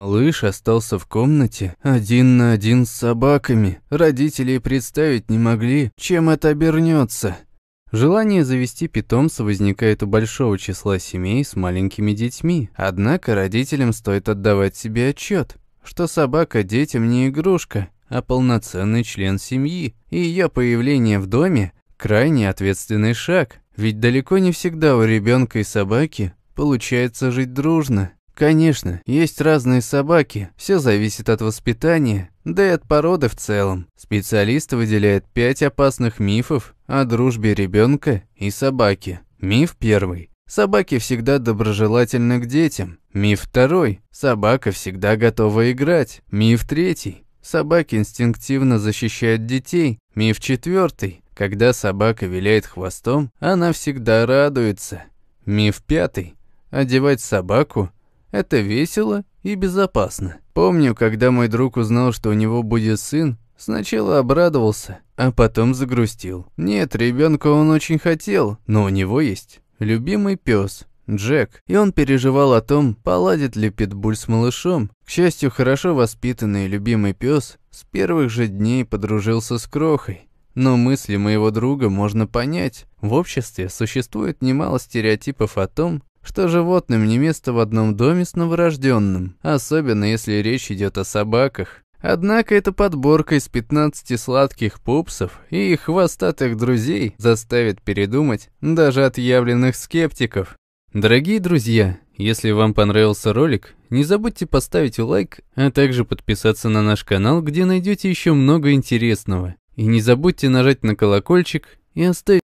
Лыж остался в комнате один на один с собаками. Родители представить не могли, чем это обернется. Желание завести питомца возникает у большого числа семей с маленькими детьми. Однако родителям стоит отдавать себе отчет, что собака детям не игрушка, а полноценный член семьи, и ее появление в доме – крайне ответственный шаг, ведь далеко не всегда у ребенка и собаки получается жить дружно. Конечно, есть разные собаки, все зависит от воспитания, да и от породы в целом. Специалист выделяет пять опасных мифов о дружбе ребенка и собаки. Миф первый. Собаки всегда доброжелательны к детям. Миф второй. Собака всегда готова играть. Миф третий. Собаки инстинктивно защищают детей. Миф четвертый. Когда собака виляет хвостом, она всегда радуется. Миф пятый. Одевать собаку это весело и безопасно. Помню, когда мой друг узнал, что у него будет сын, Сначала обрадовался, а потом загрустил. Нет, ребенка он очень хотел, но у него есть любимый пес. Джек, и он переживал о том, поладит ли питбуль с малышом. К счастью, хорошо воспитанный и любимый пес с первых же дней подружился с крохой. Но мысли моего друга можно понять. В обществе существует немало стереотипов о том, что животным не место в одном доме с новорожденным, особенно если речь идет о собаках. Однако эта подборка из 15 сладких пупсов и их хвостатых друзей заставит передумать даже отъявленных скептиков. Дорогие друзья, если вам понравился ролик, не забудьте поставить лайк, а также подписаться на наш канал, где найдете еще много интересного. И не забудьте нажать на колокольчик и оставить